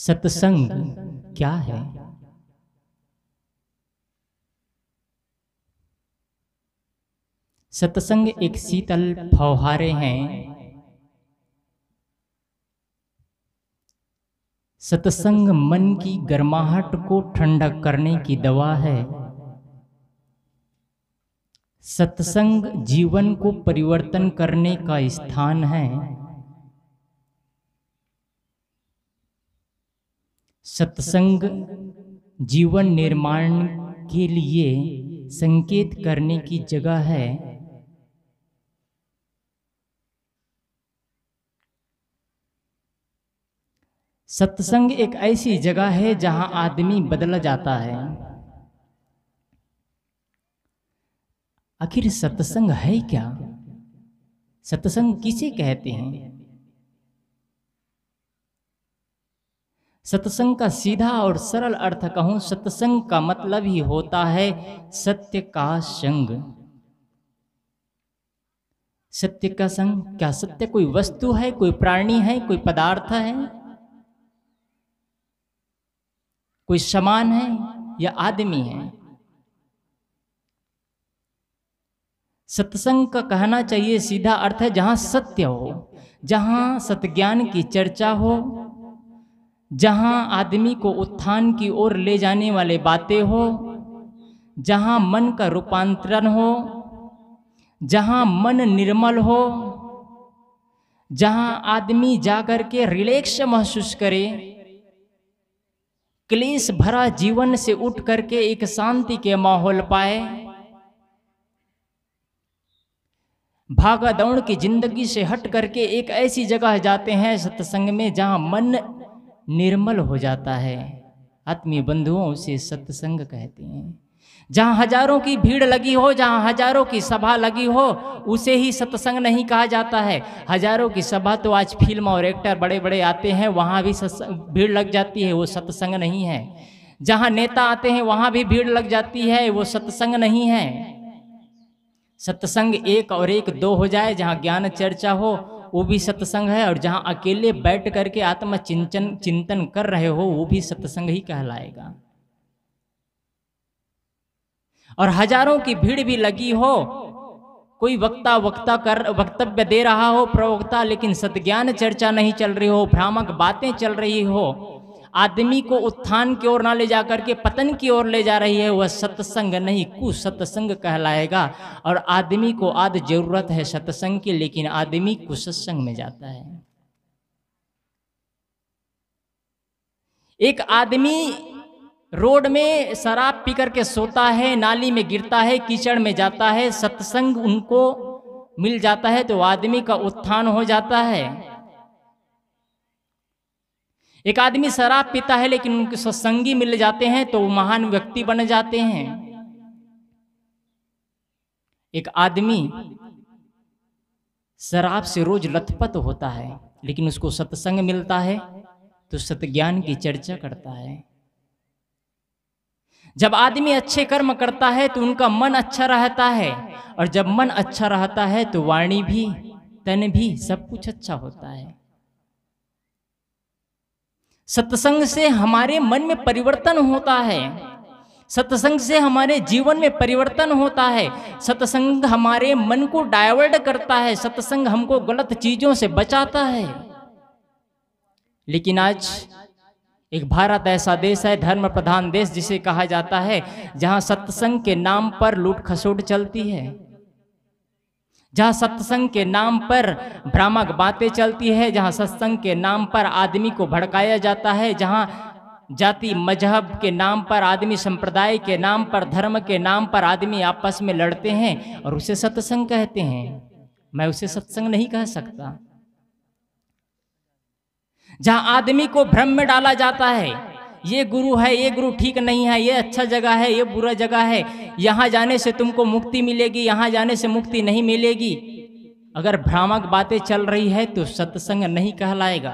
सत्संग क्या है सत्संग एक शीतल फौहारे हैं सत्संग मन की गर्माहट को ठंडा करने की दवा है सत्संग जीवन को परिवर्तन करने का स्थान है सत्संग जीवन निर्माण के लिए संकेत करने की जगह है सत्संग एक ऐसी जगह है जहां आदमी बदला जाता है आखिर सत्संग है क्या सत्संग किसे कहते हैं सत्संग का सीधा और सरल अर्थ कहूँ सत्संग का मतलब ही होता है सत्य का संग सत्य का संग क्या सत्य कोई वस्तु है कोई प्राणी है कोई पदार्थ है कोई समान है या आदमी है सत्संग का कहना चाहिए सीधा अर्थ है जहां सत्य हो जहां सत्ज्ञान की चर्चा हो जहां आदमी को उत्थान की ओर ले जाने वाले बातें हो जहां मन का रूपांतरण हो जहां मन निर्मल हो जहां आदमी जाकर के रिलैक्स महसूस करे क्लेश भरा जीवन से उठ करके एक शांति के माहौल पाए भागा दौड़ की जिंदगी से हट करके एक ऐसी जगह जाते हैं सत्संग में जहां मन निर्मल हो जाता है आत्मीय बंधुओं से सत्संग कहते हैं जहाँ हजारों की भीड़ लगी हो जहाँ हजारों की सभा लगी हो उसे ही सत्संग नहीं कहा जाता है हजारों की सभा तो आज फिल्म और एक्टर बड़े बड़े आते हैं वहाँ भी सत्संग भीड़ लग जाती है वो सत्संग नहीं है जहाँ नेता आते हैं वहाँ भी भीड़ लग जाती है वो सत्संग नहीं है सत्संग एक और एक दो हो जाए जहाँ ज्ञान चर्चा हो वो भी सत्संग है और जहाँ अकेले बैठ करके आत्मा चिंतन चिंतन कर रहे हो वो भी सत्संग ही कहलाएगा और हजारों की भीड़ भी लगी हो कोई वक्ता वक्ता कर वक्तव्य दे रहा हो प्रवक्ता लेकिन सत्ज्ञान चर्चा नहीं चल रही हो भ्रामक बातें चल रही हो आदमी को उत्थान की ओर ना ले जा करके पतन की ओर ले जा रही है वह सत्संग नहीं सत्संग कहलाएगा और आदमी को आद जरूरत है सत्संग की लेकिन आदमी कुसत्संग में जाता है एक आदमी रोड में शराब पी करके सोता है नाली में गिरता है कीचड़ में जाता है सत्संग उनको मिल जाता है तो आदमी का उत्थान हो जाता है एक आदमी शराब पीता है लेकिन उनके सत्संगी मिल जाते हैं तो वो महान व्यक्ति बन जाते हैं एक आदमी शराब से रोज लथपथ होता है लेकिन उसको सत्संग मिलता है तो सतज्ञान की चर्चा करता है जब आदमी अच्छे कर्म करता है तो उनका मन अच्छा रहता है और जब मन अच्छा रहता है तो वाणी भी तन भी सब कुछ अच्छा होता है सत्संग से हमारे मन में परिवर्तन होता है सत्संग से हमारे जीवन में परिवर्तन होता है सत्संग हमारे मन को डाइवर्ट करता है सत्संग हमको गलत चीजों से बचाता है लेकिन आज एक भारत ऐसा देश है धर्म प्रधान देश जिसे कहा जाता है जहां सत्संग के नाम पर लूट खसोट चलती है जहाँ सत्संग के नाम पर भ्रामक बातें चलती है जहाँ सत्संग के नाम पर आदमी को भड़काया जाता है जहाँ जाति मजहब के नाम पर आदमी संप्रदाय के नाम पर धर्म के नाम पर आदमी आपस में लड़ते हैं और उसे सत्संग कहते हैं मैं उसे सत्संग नहीं कह सकता जहां आदमी को भ्रम में डाला जाता है ये गुरु है ये गुरु ठीक नहीं है ये अच्छा जगह है ये बुरा जगह है यहाँ जाने से तुमको मुक्ति मिलेगी यहाँ जाने से मुक्ति नहीं मिलेगी अगर भ्रामक बातें चल रही है तो सत्संग नहीं कहलाएगा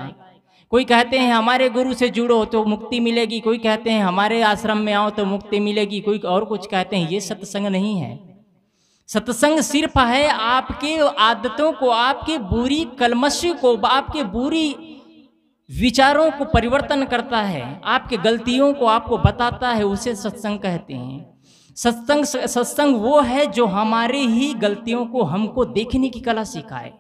कोई कहते हैं हमारे गुरु से जुड़ो तो मुक्ति मिलेगी कोई कहते हैं हमारे आश्रम में आओ तो मुक्ति मिलेगी कोई और कुछ कहते हैं ये सत्संग नहीं है सत्संग सिर्फ है आपके आदतों को आपके बुरी कलमश को आपके बुरी विचारों को परिवर्तन करता है आपके गलतियों को आपको बताता है उसे सत्संग कहते हैं सत्संग सत्संग वो है जो हमारे ही गलतियों को हमको देखने की कला सिखाए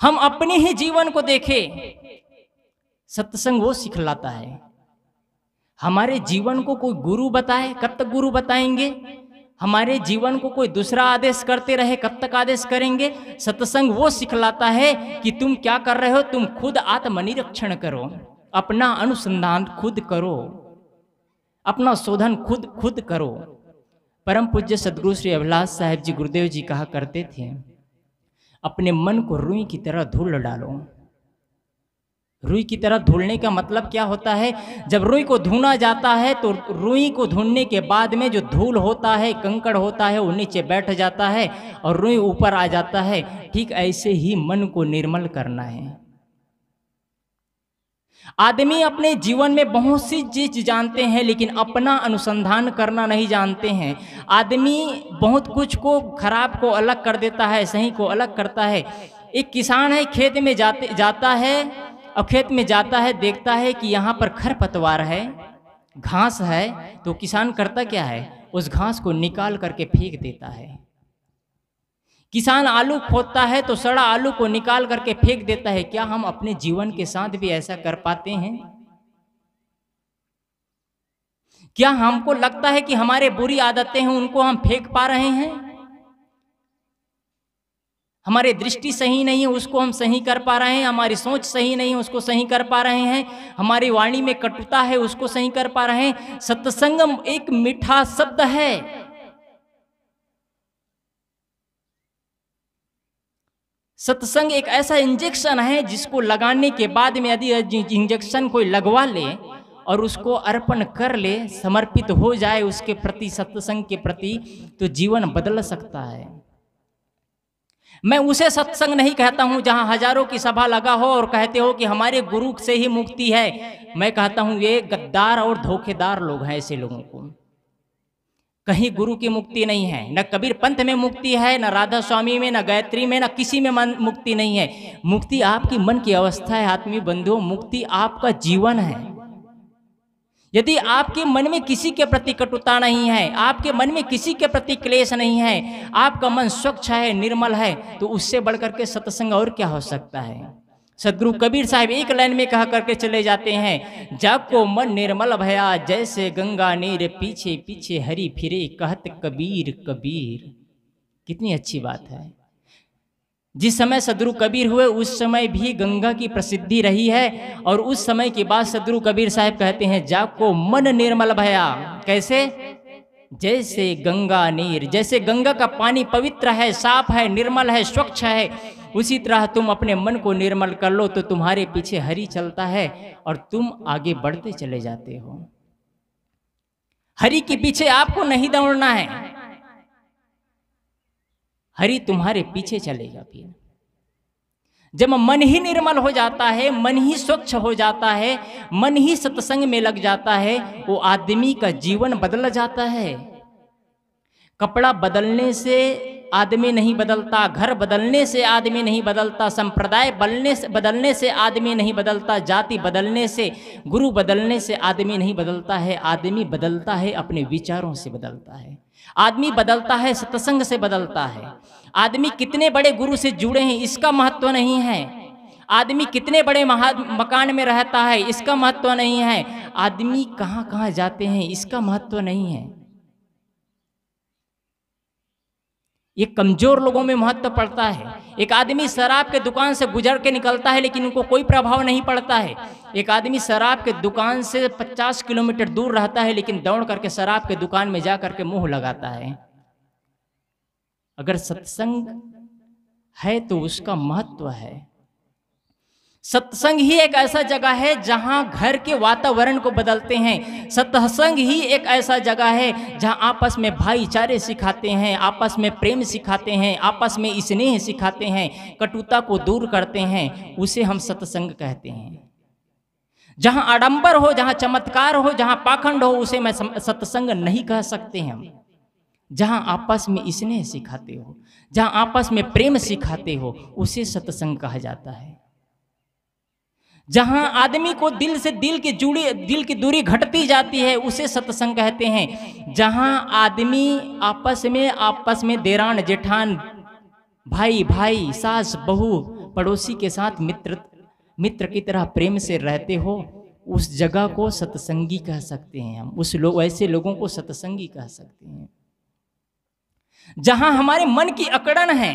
हम अपने ही जीवन को देखें सत्संग वो सिखलाता है हमारे जीवन को कोई गुरु बताए कब तक गुरु बताएंगे हमारे जीवन को कोई दूसरा आदेश करते रहे कब तक आदेश करेंगे सत्संग वो सिखलाता है कि तुम क्या कर रहे हो तुम खुद आत्मनिरीक्षण करो अपना अनुसंधान खुद करो अपना शोधन खुद खुद करो परम पूज्य सदगुरु श्री अभिलाष साहेब जी गुरुदेव जी कहा करते थे अपने मन को रुई की तरह धूल डालो रुई की तरह धुलने का मतलब क्या होता है जब रुई को धुना जाता है तो रुई को धुनने के बाद में जो धूल होता है कंकड़ होता है वो नीचे बैठ जाता है और रुई ऊपर आ जाता है ठीक ऐसे ही मन को निर्मल करना है आदमी अपने जीवन में बहुत सी चीज जानते हैं लेकिन अपना अनुसंधान करना नहीं जानते हैं आदमी बहुत कुछ को खराब को अलग कर देता है सही को अलग करता है एक किसान है खेत में जाते जाता है अब खेत में जाता है देखता है कि यहाँ पर खर पतवार है घास है तो किसान करता क्या है उस घास को निकाल करके फेंक देता है किसान आलू खोदता है तो सड़ा आलू को निकाल करके फेंक देता है क्या हम अपने जीवन के साथ भी ऐसा कर पाते हैं क्या हमको लगता है कि हमारे बुरी आदतें हैं उनको हम फेंक पा रहे हैं हमारे दृष्टि सही नहीं है उसको हम सही कर पा रहे हैं हमारी सोच सही नहीं है उसको सही कर पा रहे हैं हमारी वाणी में कटुता है उसको सही कर पा रहे हैं सत्संगम एक मीठा शब्द है सत्संग एक ऐसा इंजेक्शन है जिसको लगाने के बाद में यदि इंजेक्शन कोई लगवा ले और उसको अर्पण कर ले समर्पित हो जाए उसके प्रति सत्संग के प्रति तो जीवन बदल सकता है मैं उसे सत्संग नहीं कहता हूँ जहाँ हजारों की सभा लगा हो और कहते हो कि हमारे गुरु से ही मुक्ति है मैं कहता हूँ ये गद्दार और धोखेदार लोग हैं ऐसे लोगों को कहीं गुरु की मुक्ति नहीं है न कबीर पंथ में मुक्ति है न राधा स्वामी में न गायत्री में न किसी में मन मुक्ति नहीं है मुक्ति आपकी मन की अवस्था है आत्मी बंधुओं मुक्ति आपका जीवन है यदि आपके मन में किसी के प्रति कटुता नहीं है आपके मन में किसी के प्रति क्लेश नहीं है आपका मन स्वच्छ है निर्मल है तो उससे बढ़कर के सत्संग और क्या हो सकता है सदगुरु कबीर साहब एक लाइन में कह करके चले जाते हैं जब को मन निर्मल भया जैसे गंगा नीर पीछे पीछे हरी फिरे कहत कबीर कबीर कितनी अच्छी बात है जिस समय सदरु कबीर हुए उस समय भी गंगा की प्रसिद्धि रही है और उस समय की बात सदरु कबीर साहब कहते हैं जाको मन निर्मल भया कैसे जैसे गंगा नीर जैसे गंगा का पानी पवित्र है साफ है निर्मल है स्वच्छ है उसी तरह तुम अपने मन को निर्मल कर लो तो तुम्हारे पीछे हरि चलता है और तुम आगे बढ़ते चले जाते हो हरि के पीछे आपको नहीं दौड़ना है हरि तुम्हारे पीछे चलेगा फिर जब मन ही निर्मल हो जाता है मन ही स्वच्छ हो जाता है मन ही सत्संग में लग जाता है वो आदमी का जीवन बदल जाता है कपड़ा बदलने से आदमी नहीं बदलता घर बदलने से आदमी नहीं बदलता संप्रदाय बदलने से बदलने से आदमी नहीं बदलता जाति बदलने से गुरु बदलने से आदमी नहीं बदलता है आदमी बदलता है अपने विचारों से बदलता है आदमी बदलता है सत्संग से बदलता है आदमी कितने बड़े गुरु से जुड़े हैं इसका महत्व नहीं है आदमी कितने बड़े महा मकान में रहता है इसका महत्व नहीं है आदमी कहाँ कहाँ जाते हैं इसका महत्व नहीं है ये कमजोर लोगों में महत्व पड़ता है एक आदमी शराब के दुकान से गुजर के निकलता है लेकिन उनको कोई प्रभाव नहीं पड़ता है एक आदमी शराब के दुकान से 50 किलोमीटर दूर रहता है लेकिन दौड़ करके शराब के दुकान में जा करके मुंह लगाता है अगर सत्संग है तो उसका महत्व है सत्संग ही एक ऐसा जगह है जहाँ घर के वातावरण को बदलते हैं सत्संग ही एक ऐसा जगह है जहाँ आपस में भाईचारे सिखाते हैं आपस में प्रेम सिखाते हैं आपस में स्नेह सिखाते हैं कटुता को दूर करते हैं उसे हम सत्संग कहते हैं जहाँ आडंबर हो जहाँ चमत्कार हो जहाँ पाखंड हो उसे मैं सत्संग नहीं कह सकते हैं हम जहाँ आपस में स्नेह सिखाते हो जहाँ आपस में प्रेम सिखाते हो उसे सत्संग कहा जाता है जहाँ आदमी को दिल से दिल की जुड़ी दिल की दूरी घटती जाती है उसे सत्संग कहते हैं जहाँ आदमी आपस में आपस में देरान जेठान भाई भाई सास बहू पड़ोसी के साथ मित्र मित्र की तरह प्रेम से रहते हो उस जगह को सत्संगी कह सकते हैं हम उस लोग ऐसे लोगों को सत्संगी कह सकते हैं जहाँ हमारे मन की अकड़न है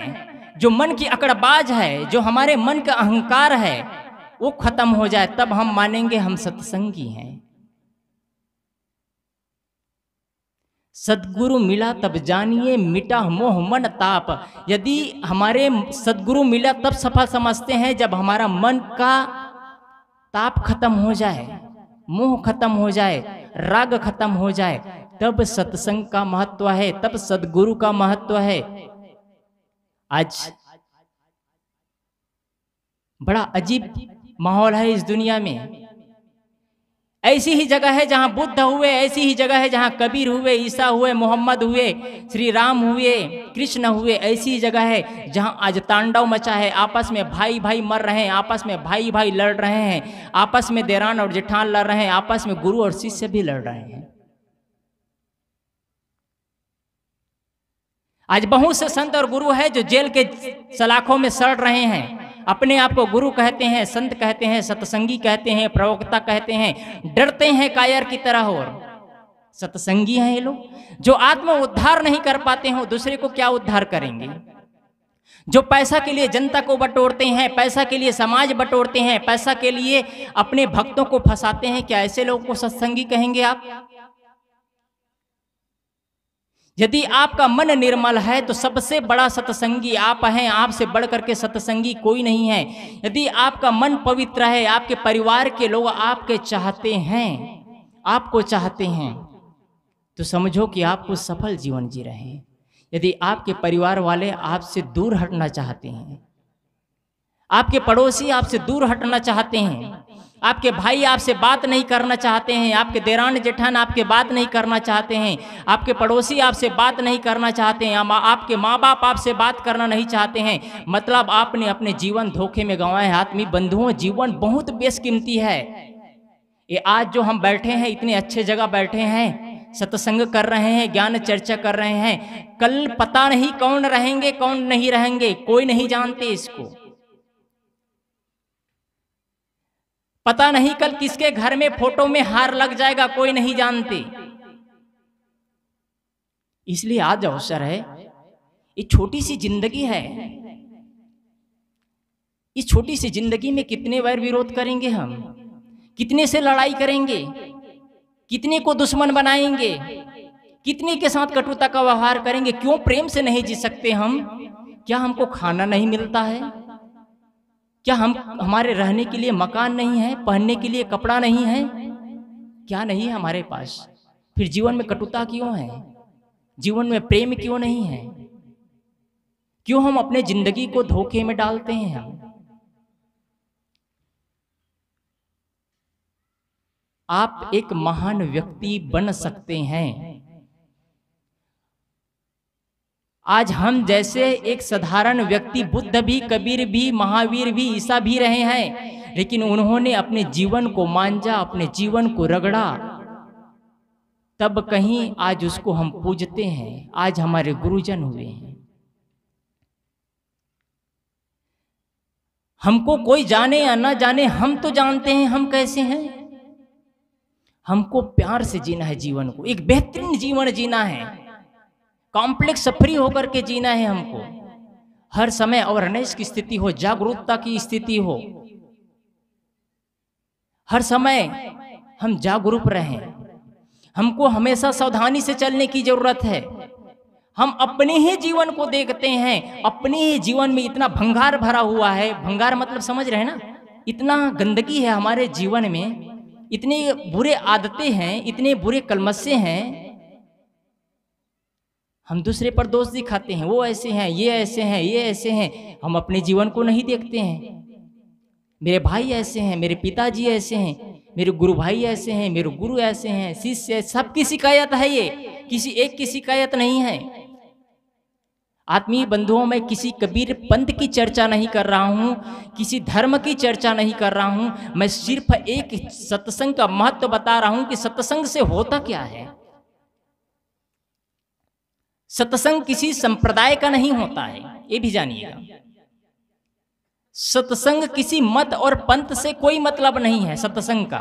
जो मन की अकड़बाज है जो हमारे मन का अहंकार है वो खत्म हो जाए तब हम मानेंगे हम सत्संगी हैं सदगुरु मिला तब जानिए मिटा मोह मन ताप यदि हमारे सदगुरु मिला तब सफल समझते हैं जब हमारा मन का ताप खत्म हो जाए मोह खत्म हो जाए राग खत्म हो जाए तब सत्संग का महत्व है तब सदगुरु का महत्व है आज बड़ा अजीब माहौल है इस दुनिया में ऐसी ही जगह है जहां बुद्ध हुए ऐसी ही जगह है जहां कबीर हुए ईसा हुए मोहम्मद हुए श्री राम हुए कृष्ण हुए ऐसी जगह है जहाँ आज तांडव मचा है आपस में भाई भाई मर रहे हैं आपस में भाई भाई लड़ रहे हैं आपस में देरान और जेठान लड़ रहे हैं आपस में गुरु और शिष्य भी लड़ रहे हैं आज बहुत से संत और गुरु है जो जेल के सलाखों में सड़ रहे हैं अपने आप को गुरु कहते हैं संत कहते हैं सत्संगी कहते हैं प्रवक्ता कहते हैं डरते हैं कायर की तरह और सत्संगी हैं ये लोग जो आत्म उद्धार नहीं कर पाते हो दूसरे को क्या उद्धार करेंगे जो पैसा के लिए जनता को बटोरते हैं पैसा के लिए समाज बटोरते हैं पैसा के लिए अपने भक्तों को फंसाते हैं क्या ऐसे लोगों को सत्संगी कहेंगे आप यदि आपका मन निर्मल है तो सबसे बड़ा सत्संगी आप हैं आपसे बढ़ करके सत्संगी कोई नहीं है यदि आपका मन पवित्र है आपके परिवार के लोग आपके चाहते हैं आपको चाहते हैं तो समझो कि आपको सफल जीवन जी रहे हैं यदि आपके परिवार वाले आपसे दूर हटना चाहते हैं आपके पड़ोसी आपसे दूर हटना चाहते हैं आपके भाई आपसे बात नहीं करना चाहते हैं आपके देरान जेठान आपके बात नहीं करना चाहते हैं आपके पड़ोसी आपसे बात नहीं करना चाहते हैं आपके माँ बाप आपसे बात करना नहीं चाहते हैं मतलब आपने अपने जीवन धोखे में गंवाए आत्मी बंधुओं जीवन बहुत बेसकीमती है ये आज जो हम बैठे हैं इतने अच्छे जगह बैठे हैं सत्संग कर रहे हैं ज्ञान चर्चा कर रहे हैं कल पता नहीं कौन रहेंगे कौन नहीं रहेंगे कोई नहीं जानते इसको पता नहीं कल किसके घर में फोटो में हार लग जाएगा कोई नहीं जानते इसलिए आज अवसर है ये छोटी सी जिंदगी है इस छोटी सी जिंदगी में कितने वैर विरोध करेंगे हम कितने से लड़ाई करेंगे कितने को दुश्मन बनाएंगे कितने के साथ कटुता का व्यवहार करेंगे क्यों प्रेम से नहीं जी सकते हम क्या हमको खाना नहीं मिलता है क्या हम हमारे रहने के लिए मकान नहीं है पहनने के लिए कपड़ा नहीं है क्या नहीं है हमारे पास फिर जीवन में कटुता क्यों है जीवन में प्रेम क्यों नहीं है क्यों हम अपने जिंदगी को धोखे में डालते हैं हम आप एक महान व्यक्ति बन सकते हैं आज हम जैसे एक साधारण व्यक्ति बुद्ध भी कबीर भी महावीर भी ईसा भी रहे हैं लेकिन उन्होंने अपने जीवन को मांझा अपने जीवन को रगड़ा तब कहीं आज उसको हम पूजते हैं आज हमारे गुरुजन हुए हैं हमको कोई जाने या ना जाने हम तो जानते हैं हम कैसे हैं हमको प्यार से जीना है जीवन को एक बेहतरीन जीवन जीना है कॉम्प्लेक्स फ्री होकर के जीना है हमको हर समय अवेयरनेस की स्थिति हो जागरूकता की स्थिति हो हर समय हम जागरूक रहे हमको हमेशा सावधानी से चलने की जरूरत है हम अपने ही जीवन को देखते हैं अपने ही जीवन में इतना भंगार भरा हुआ है भंगार मतलब समझ रहे हैं ना इतना गंदगी है हमारे जीवन में इतने बुरे आदतें हैं इतने बुरे कलमसे हैं हम दूसरे पर दोष दिखाते हैं वो ऐसे हैं ये ऐसे हैं ये ऐसे हैं हम अपने जीवन को नहीं देखते हैं मेरे भाई ऐसे हैं मेरे पिताजी ऐसे हैं मेरे गुरु भाई ऐसे हैं मेरे गुरु ऐसे हैं शिष्य सबकी शिकायत है ये किसी एक की शिकायत नहीं है आत्मीय बंधुओं में किसी कबीर पंथ की चर्चा नहीं कर रहा हूँ किसी धर्म की चर्चा नहीं कर रहा हूँ मैं सिर्फ एक सत्संग का महत्व बता रहा हूँ कि सत्संग से होता क्या है सत्संग किसी संप्रदाय का नहीं होता है ये भी जानिएगा सत्संग किसी मत और पंथ से कोई मतलब नहीं है सत्संग का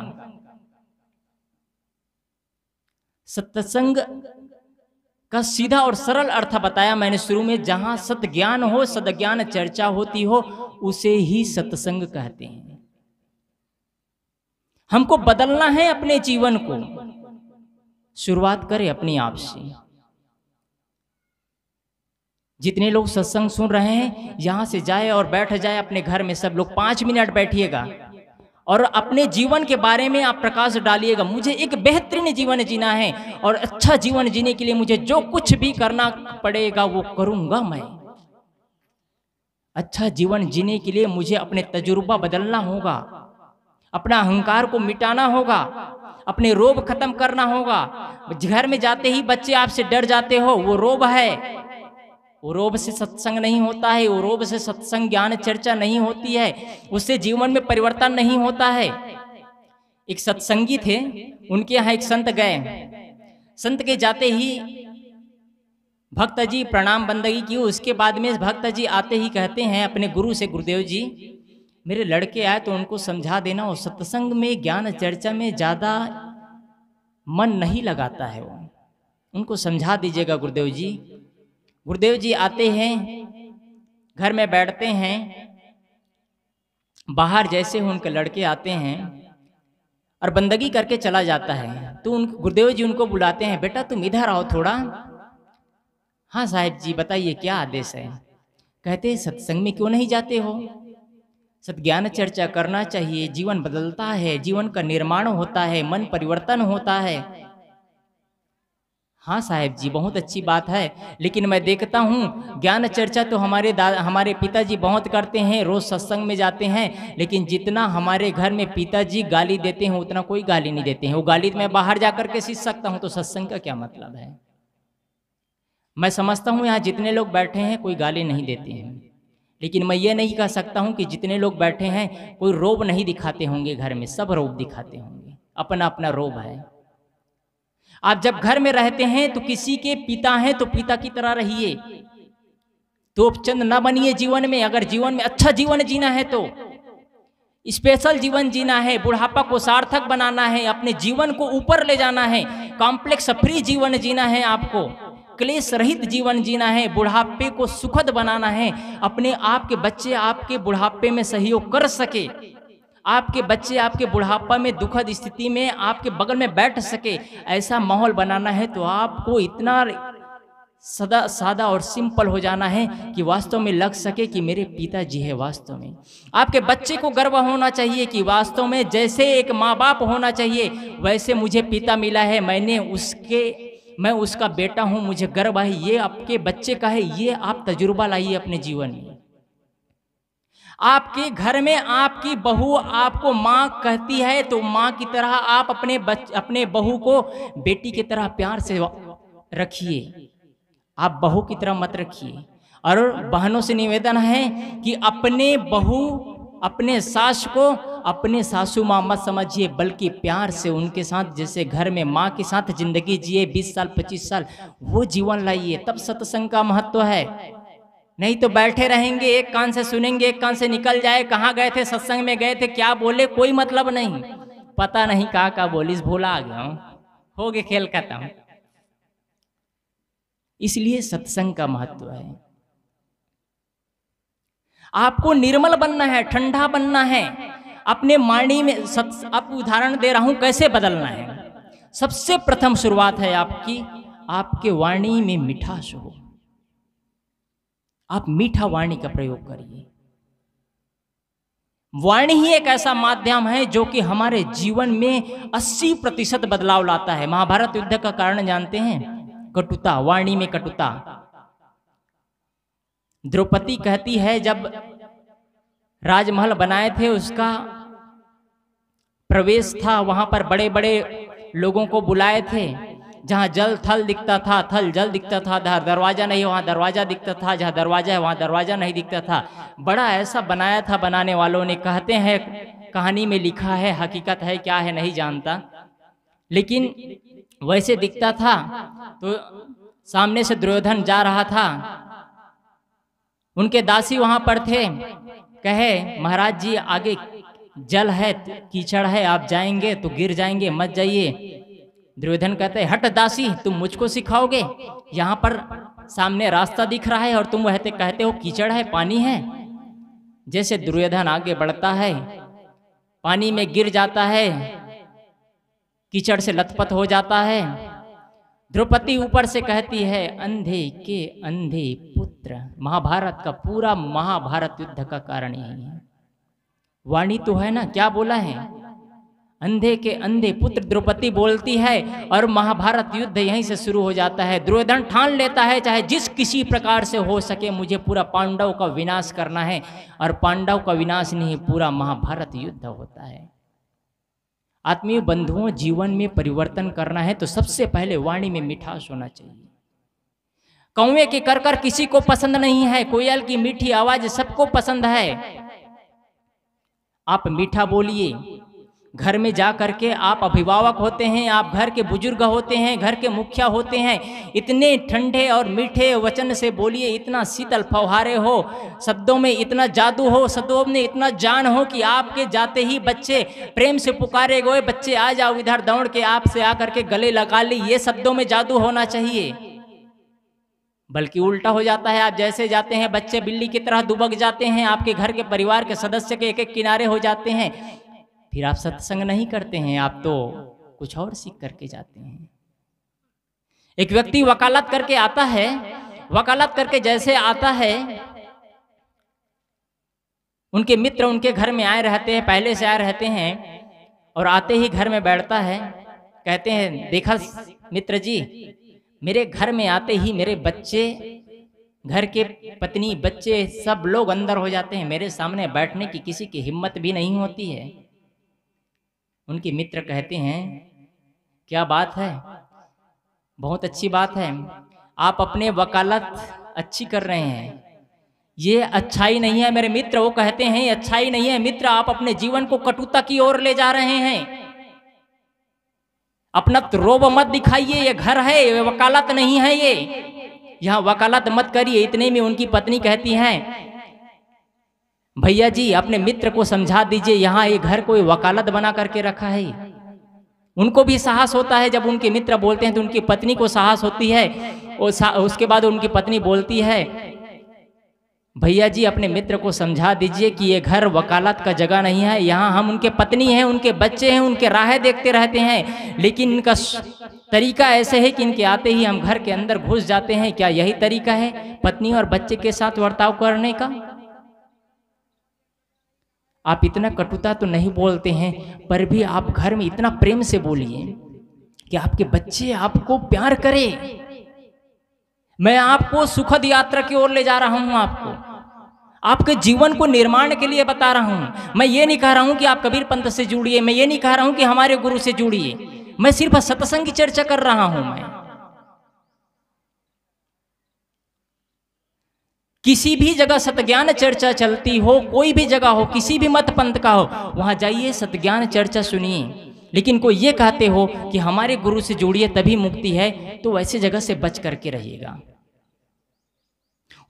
सत्संग का सीधा और सरल अर्थ बताया मैंने शुरू में जहां सत ज्ञान हो सद ज्ञान चर्चा होती हो उसे ही सत्संग कहते हैं हमको बदलना है अपने जीवन को शुरुआत करें अपने आप से जितने लोग सत्संग सुन रहे हैं यहाँ से जाए और बैठ जाए अपने घर में सब लोग पाँच मिनट बैठिएगा और अपने जीवन के बारे में आप प्रकाश डालिएगा मुझे एक बेहतरीन जीवन जीना है और अच्छा जीवन जीने के लिए मुझे जो कुछ भी करना पड़ेगा वो करूँगा मैं अच्छा जीवन जीने के लिए मुझे अपने तजुर्बा बदलना होगा अपना अहंकार को मिटाना होगा अपने रोब खत्म करना होगा घर में जाते ही बच्चे आपसे डर जाते हो वो रोब है उरोब से सत्संग नहीं होता है उरोब से सत्संग ज्ञान चर्चा नहीं होती है उससे जीवन में परिवर्तन नहीं होता है एक सत्संगी थे उनके यहाँ एक संत गए संत के जाते ही भक्त जी प्रणाम बंदगी की उसके बाद में भक्त जी आते ही कहते हैं अपने गुरु से गुरुदेव जी मेरे लड़के आए तो उनको समझा देना और सत्संग में ज्ञान चर्चा में ज़्यादा मन नहीं लगाता है वो उनको समझा दीजिएगा गुरुदेव जी गुरुदेव जी आते हैं घर में बैठते हैं बाहर जैसे उनके लड़के आते हैं और बंदगी करके चला जाता है तो उन गुरुदेव जी उनको बुलाते हैं बेटा तुम इधर आओ थोड़ा हाँ साहेब जी बताइए क्या आदेश है कहते सत्संग में क्यों नहीं जाते हो सत्ज्ञान चर्चा करना चाहिए जीवन बदलता है जीवन का निर्माण होता है मन परिवर्तन होता है हाँ साहेब जी बहुत अच्छी बात है लेकिन मैं देखता हूँ ज्ञान चर्चा तो हमारे दा हमारे पिताजी बहुत करते हैं रोज़ सत्संग में जाते हैं लेकिन जितना हमारे घर में पिताजी गाली देते हैं उतना कोई गाली नहीं देते हैं वो गाली मैं बाहर जा कर के सीख सकता हूँ तो सत्संग का क्या मतलब है मैं समझता हूँ यहाँ जितने लोग बैठे हैं कोई गाली नहीं देते हैं लेकिन मैं ये नहीं कह सकता हूँ कि जितने लोग बैठे हैं कोई रोब नहीं दिखाते होंगे घर में सब रोब दिखाते होंगे अपना अपना रोब है आप जब घर में रहते हैं तो किसी के पिता हैं तो पिता की तरह रहिए तो चंद ना बनिए जीवन में अगर जीवन में अच्छा जीवन जीना है तो स्पेशल जीवन जीना है बुढ़ापा को सार्थक बनाना है अपने जीवन को ऊपर ले जाना है कॉम्प्लेक्स फ्री जीवन जीना है आपको क्लेश रहित जीवन जीना है बुढ़ापे को सुखद बनाना है अपने आपके बच्चे आपके बुढ़ापे में सहयोग कर सके आपके बच्चे आपके बुढ़ापा में दुखद स्थिति में आपके बगल में बैठ सके ऐसा माहौल बनाना है तो आपको इतना सदा सादा और सिंपल हो जाना है कि वास्तव में लग सके कि मेरे पिता जी है वास्तव में आपके बच्चे को गर्व होना चाहिए कि वास्तव में जैसे एक माँ बाप होना चाहिए वैसे मुझे पिता मिला है मैंने उसके मैं उसका बेटा हूँ मुझे गर्व है ये आपके बच्चे का है ये आप तजुर्बा लाइए अपने जीवन में आपके घर में आपकी बहू आपको माँ कहती है तो माँ की तरह आप अपने बच अपने बहू को बेटी की तरह प्यार से रखिए आप बहू की तरह मत रखिए और बहनों से निवेदन है कि अपने बहू अपने सास को अपने सासू माँ मत समझिए बल्कि प्यार से उनके साथ जैसे घर में माँ के साथ जिंदगी जिए 20 साल 25 साल वो जीवन लाइए तब सत्संग का महत्व है नहीं तो बैठे रहेंगे एक कान से सुनेंगे एक कान से निकल जाए कहाँ गए थे सत्संग में गए थे क्या बोले कोई मतलब नहीं पता नहीं कहा का बोलिस भूला आ गया हूँ हो गए खेल खत्म इसलिए सत्संग का महत्व है आपको निर्मल बनना है ठंडा बनना है अपने माणी में सत्स आप उदाहरण दे रहा हूं कैसे बदलना है सबसे प्रथम शुरुआत है आपकी आपके वाणी में मिठास हो आप मीठा वाणी का प्रयोग करिए वाणी ही एक ऐसा माध्यम है जो कि हमारे जीवन में 80 प्रतिशत बदलाव लाता है महाभारत युद्ध का कारण जानते हैं कटुता वाणी में कटुता द्रौपदी कहती है जब राजमहल बनाए थे उसका प्रवेश था वहां पर बड़े बड़े लोगों को बुलाए थे जहाँ जल थल दिखता था थल जल दिखता था जहाँ दरवाज़ा नहीं वहाँ दरवाज़ा दिखता था जहाँ दरवाज़ा है वहाँ दरवाज़ा नहीं दिखता था बड़ा ऐसा बनाया था बनाने वालों ने कहते हैं कहानी में लिखा है हकीकत है क्या है नहीं जानता लेकिन वैसे दिखता था तो सामने से दुर्योधन जा रहा था उनके दासी वहां पर थे कहे महाराज जी आगे जल है कीचड़ है आप जाएंगे तो गिर जाएंगे मत जाइए दुर्योधन कहते हैं हट दासी तुम मुझको सिखाओगे यहाँ पर सामने रास्ता दिख रहा है और तुम वह कहते हो कीचड़ है पानी है जैसे दुर्योधन आगे बढ़ता है पानी में गिर जाता है कीचड़ से लथपथ हो जाता है द्रौपदी ऊपर से कहती है अंधे के अंधे पुत्र महाभारत का पूरा महाभारत युद्ध का कारण यही है वाणी तो है ना क्या बोला है अंधे के अंधे पुत्र द्रौपदी बोलती है और महाभारत युद्ध यहीं से शुरू हो जाता है द्रोधन ठान लेता है चाहे जिस किसी प्रकार से हो सके मुझे पूरा पांडव का विनाश करना है और पांडव का विनाश नहीं पूरा महाभारत युद्ध होता है आत्मीय बंधुओं जीवन में परिवर्तन करना है तो सबसे पहले वाणी में मिठास होना चाहिए कौए की कर कर किसी को पसंद नहीं है कोयल की मीठी आवाज सबको पसंद है आप मीठा बोलिए घर में जा कर के आप अभिभावक होते हैं आप घर के बुजुर्ग होते हैं घर के मुखिया होते हैं इतने ठंडे और मीठे वचन से बोलिए इतना शीतल फौहारे हो शब्दों में इतना जादू हो शब्दों में इतना जान हो कि आपके जाते ही बच्चे प्रेम से पुकारे गए बच्चे आ जाओ इधर दौड़ के आपसे आकर के गले लगा ली ये शब्दों में जादू होना चाहिए बल्कि उल्टा हो जाता है आप जैसे जाते हैं बच्चे बिल्ली की तरह दुबक जाते हैं आपके घर के परिवार के सदस्य के एक एक किनारे हो जाते हैं फिर आप सत्संग नहीं करते हैं आप तो कुछ और सीख करके जाते हैं एक व्यक्ति वकालत करके आता है वकालत करके जैसे आता है उनके मित्र उनके घर में आए रहते हैं पहले से आए रहते हैं और आते ही घर में बैठता है कहते हैं देखा मित्र जी मेरे घर में आते ही मेरे बच्चे घर के पत्नी बच्चे सब लोग अंदर हो जाते हैं मेरे सामने बैठने की किसी की हिम्मत भी नहीं होती है उनके मित्र कहते हैं क्या बात है बहुत अच्छी बात है आप अपने वकालत अच्छी कर रहे हैं ये अच्छाई नहीं है मेरे मित्र वो कहते हैं अच्छाई नहीं है मित्र आप अपने जीवन को कटुता की ओर ले जा रहे हैं अपना रोब मत दिखाइए ये घर है ये वकालत नहीं है ये यहाँ वकालत मत करिए इतने में उनकी पत्नी कहती है भैया जी अपने मित्र को समझा दीजिए यहाँ ये घर कोई वकालत बना करके रखा है उनको भी साहस होता है जब उनके मित्र बोलते हैं तो उनकी पत्नी को साहस होती है और उसके बाद उनकी पत्नी बोलती है भैया जी अपने मित्र को समझा दीजिए कि ये घर वकालत का जगह नहीं है यहाँ हम उनके पत्नी हैं उनके बच्चे हैं उनके राह देखते रहते हैं लेकिन इनका तरीका ऐसे है कि इनके आते ही हम घर के अंदर घुस जाते हैं क्या यही तरीका है पत्नी और बच्चे के साथ वर्ताव करने का आप इतना कटुता तो नहीं बोलते हैं पर भी आप घर में इतना प्रेम से बोलिए कि आपके बच्चे आपको प्यार करें मैं आपको सुखद यात्रा की ओर ले जा रहा हूं आपको आपके जीवन को निर्माण के लिए बता रहा हूं मैं ये नहीं कह रहा हूं कि आप कबीर पंथ से जुड़िए मैं ये नहीं कह रहा हूं कि हमारे गुरु से जुड़िए मैं सिर्फ सत्संग की चर्चा कर रहा हूं मैं किसी भी जगह सतज्ञान चर्चा चलती हो कोई भी जगह हो किसी भी मत पंथ का हो वहां जाइए सतज्ञान चर्चा सुनिए लेकिन कोई ये कहते हो कि हमारे गुरु से जुड़िए तभी मुक्ति है तो वैसे जगह से बच करके रहिएगा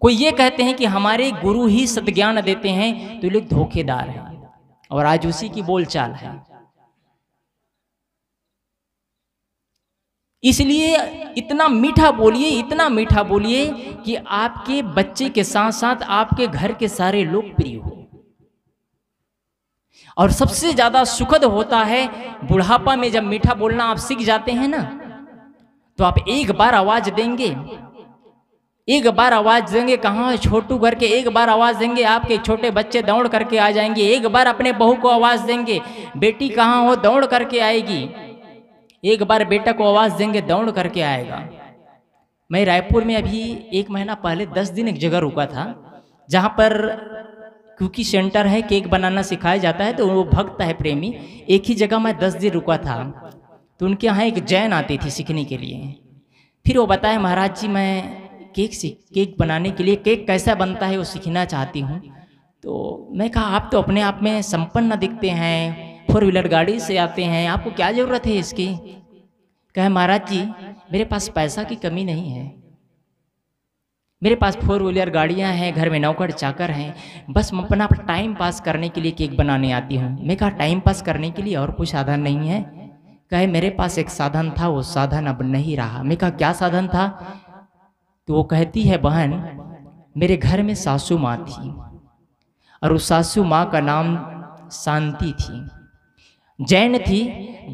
कोई ये कहते हैं कि हमारे गुरु ही सतज्ञान देते हैं तो लोग धोखेदार हैं और आज उसी की बोलचाल है इसलिए इतना मीठा बोलिए इतना मीठा बोलिए कि आपके बच्चे के साथ साथ आपके घर के सारे लोग प्रिय हो और सबसे ज्यादा सुखद होता है बुढ़ापा में जब मीठा बोलना आप सीख जाते हैं ना तो आप एक बार आवाज देंगे एक बार आवाज देंगे कहाँ छोटू घर के एक बार आवाज देंगे आपके छोटे बच्चे दौड़ करके आ जाएंगे एक बार अपने बहू को आवाज देंगे बेटी कहाँ हो दौड़ करके आएगी एक बार बेटा को आवाज़ देंगे दौड़ करके आएगा मैं रायपुर में अभी एक महीना पहले दस दिन एक जगह रुका था जहाँ पर क्योंकि सेंटर है केक बनाना सिखाया जाता है तो वो भक्त है प्रेमी एक ही जगह मैं दस दिन रुका था तो उनके यहाँ एक जैन आती थी सीखने के लिए फिर वो बताए महाराज जी मैं केक सीख केक बनाने के लिए केक कैसा बनता है वो सीखना चाहती हूँ तो मैं कहा आप तो अपने आप में संपन्न दिखते हैं फोर व्हीलर गाड़ी से आते हैं आपको क्या ज़रूरत है इसकी कहे महाराज जी मेरे पास पैसा की कमी नहीं है मेरे पास फोर व्हीलर गाड़ियां हैं घर में नौकर चाकर हैं बस मैं अपना टाइम पास करने के लिए केक बनाने आती हूँ मैं कहा टाइम पास करने के लिए और कोई साधन नहीं है कहे मेरे पास एक साधन था वो साधन अब नहीं रहा मैं कहा क्या साधन था तो वो कहती है बहन मेरे घर में सासू माँ थी और उस सासू माँ का नाम शांति थी जैन थी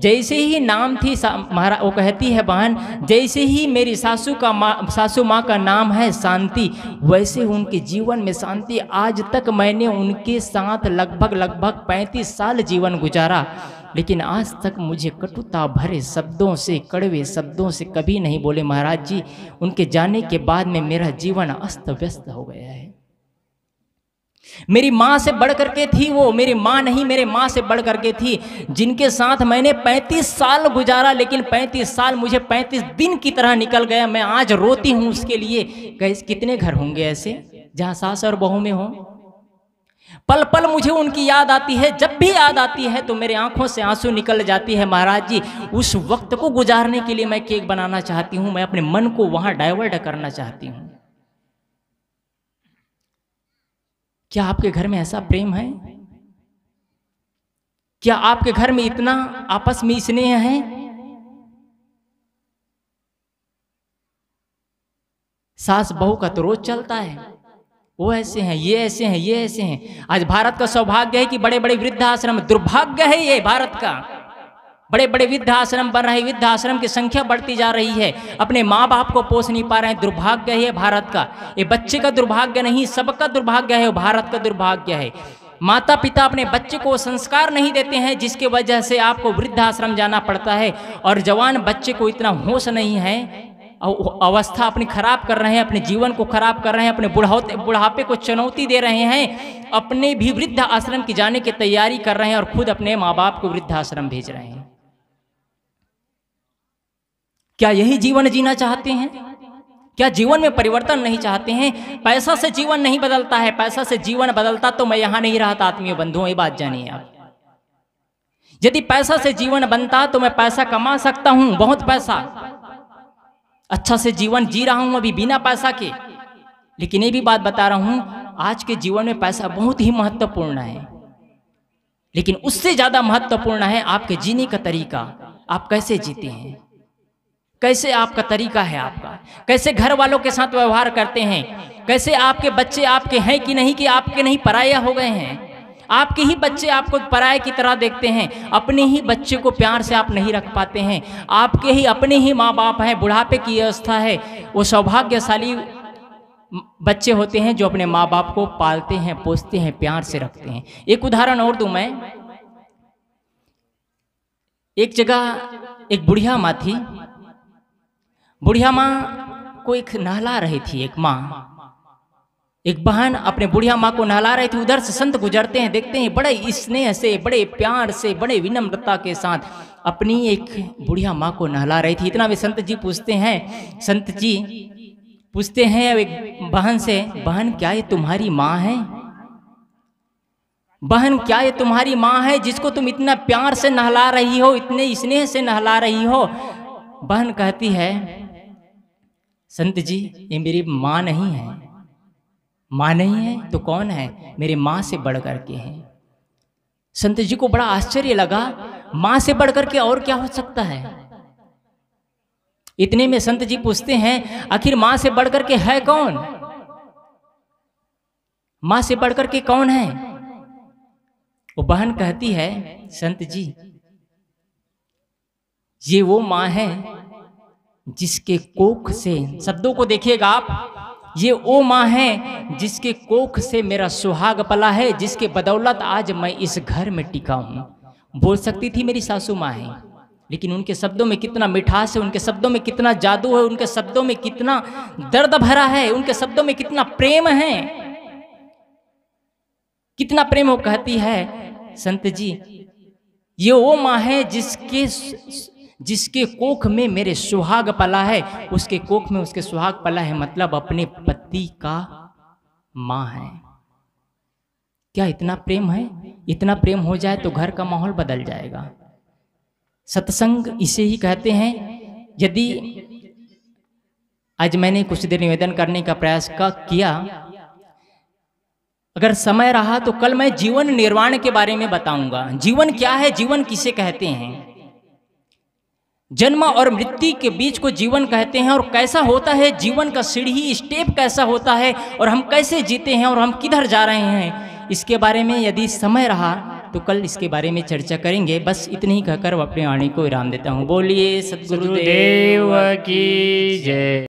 जैसे ही नाम थी महाराज वो कहती है बहन जैसे ही मेरी सासू का माँ सासू माँ का नाम है शांति वैसे उनके जीवन में शांति आज तक मैंने उनके साथ लगभग लगभग पैंतीस साल जीवन गुजारा लेकिन आज तक मुझे कटुता भरे शब्दों से कड़वे शब्दों से कभी नहीं बोले महाराज जी उनके जाने के बाद में मेरा जीवन अस्त व्यस्त हो गया है मेरी माँ से बढ़ करके थी वो मेरी माँ नहीं मेरे माँ से बढ़ करके थी जिनके साथ मैंने 35 साल गुजारा लेकिन 35 साल मुझे 35 दिन की तरह निकल गया मैं आज रोती हूँ उसके लिए कैसे कितने घर होंगे ऐसे जहाँ सास और बहू में हो पल पल मुझे उनकी याद आती है जब भी याद आती है तो मेरे आंखों से आंसू निकल जाती है महाराज जी उस वक्त को गुजारने के लिए मैं केक बनाना चाहती हूँ मैं अपने मन को वहाँ डाइवर्ट करना चाहती हूँ क्या आपके घर में ऐसा प्रेम है क्या आपके घर में इतना आपस में स्नेह है सास बहू का तो रोज चलता है वो ऐसे हैं ये ऐसे हैं ये ऐसे हैं आज भारत का सौभाग्य है कि बड़े बड़े वृद्धाश्रम दुर्भाग्य है ये भारत का बड़े बड़े वृद्धाश्रम बन रहे वृद्धाश्रम की संख्या बढ़ती जा रही है अपने माँ बाप को पोष नहीं पा रहे हैं दुर्भाग्य है भारत का ये बच्चे का दुर्भाग्य नहीं सबका दुर्भाग्य है भारत का दुर्भाग्य है माता पिता अपने बच्चे को संस्कार नहीं देते हैं जिसके वजह से आपको वृद्धाश्रम जाना पड़ता है और जवान बच्चे को इतना होश नहीं है अवस्था अपनी खराब कर रहे हैं अपने जीवन को खराब कर रहे हैं अपने बुढ़ाते बुढ़ापे को चुनौती दे रहे हैं अपने भी वृद्ध आश्रम की जाने की तैयारी कर रहे हैं और खुद अपने माँ बाप को वृद्धाश्रम भेज रहे हैं क्या यही जीवन जीना चाहते हैं क्या जीवन में परिवर्तन नहीं चाहते हैं पैसा से जीवन नहीं बदलता है पैसा से जीवन बदलता तो मैं यहां नहीं रहता आत्मीय बंधुओं ये बात जानिए आप यदि पैसा से जीवन बनता तो मैं पैसा कमा सकता हूं बहुत पैसा अच्छा से जीवन जी रहा हूं अभी बिना पैसा के लेकिन ये भी बात बता रहा हूं आज के जीवन में पैसा बहुत ही महत्वपूर्ण है लेकिन उससे ज्यादा महत्वपूर्ण है आपके जीने का तरीका आप कैसे जीते हैं कैसे आपका तरीका है आपका कैसे घर वालों के साथ व्यवहार करते हैं कैसे आपके बच्चे आपके हैं कि नहीं कि आपके नहीं पराया हो गए हैं आपके ही बच्चे आपको पराए की तरह देखते हैं अपने ही बच्चे को प्यार से आप नहीं रख पाते हैं आपके ही अपने ही माँ बाप हैं बुढ़ापे की अवस्था है वो सौभाग्यशाली बच्चे होते हैं जो अपने माँ बाप को पालते हैं पोसते हैं प्यार से रखते हैं एक उदाहरण और दू मैं एक जगह एक बुढ़िया माँ थी बुढ़िया माँ को एक नहला रही थी एक माँ एक बहन अपने बुढ़िया माँ को नहला रही थी उधर से संत गुजरते हैं देखते हैं बड़े स्नेह से बड़े प्यार से बड़े विनम्रता के साथ अपनी एक बुढ़िया माँ को नहला रही थी इतना भी संत जी पूछते हैं संत जी पूछते हैं एक बहन से बहन क्या ये तुम्हारी माँ है बहन क्या ये तुम्हारी माँ है जिसको तुम इतना प्यार से नहला रही हो इतने स्नेह से नहला रही हो बहन कहती है संत जी ये मेरी माँ नहीं है माँ नहीं है तो कौन है मेरे माँ से बढ़ करके है संत जी को बड़ा आश्चर्य लगा माँ से बढ़ करके और क्या हो सकता है इतने में संत जी पूछते हैं आखिर माँ से बढ़ करके है कौन माँ से बढ़ करके कौन है वो बहन कहती है संत जी ये वो माँ है जिसके कोख से शब्दों को देखिएगा आप ये ओ माँ है जिसके कोख से मेरा सुहाग पला है जिसके बदौलत आज मैं इस घर में टिका हूँ बोल सकती थी मेरी सासू माँ है लेकिन उनके शब्दों में कितना मिठास है उनके शब्दों में कितना जादू है उनके शब्दों में कितना दर्द भरा है उनके शब्दों में कितना प्रेम है कितना प्रेम वो कहती है संत जी ये वो माँ है जिसके जिसके कोख में मेरे सुहाग पला है उसके कोख में उसके सुहाग पला है मतलब अपने पति का माँ है क्या इतना प्रेम है इतना प्रेम हो जाए तो घर का माहौल बदल जाएगा सत्संग इसे ही कहते हैं यदि आज मैंने कुछ देर निवेदन करने का प्रयास का किया अगर समय रहा तो कल मैं जीवन निर्वाण के बारे में बताऊंगा जीवन क्या है जीवन किसे कहते हैं जन्म और मृत्यु के बीच को जीवन कहते हैं और कैसा होता है जीवन का सीढ़ी स्टेप कैसा होता है और हम कैसे जीते हैं और हम किधर जा रहे हैं इसके बारे में यदि समय रहा तो कल इसके बारे में चर्चा करेंगे बस इतनी ही कहकर अपने वाणी को विराम देता हूँ बोलिए सदगुरुदेव की जय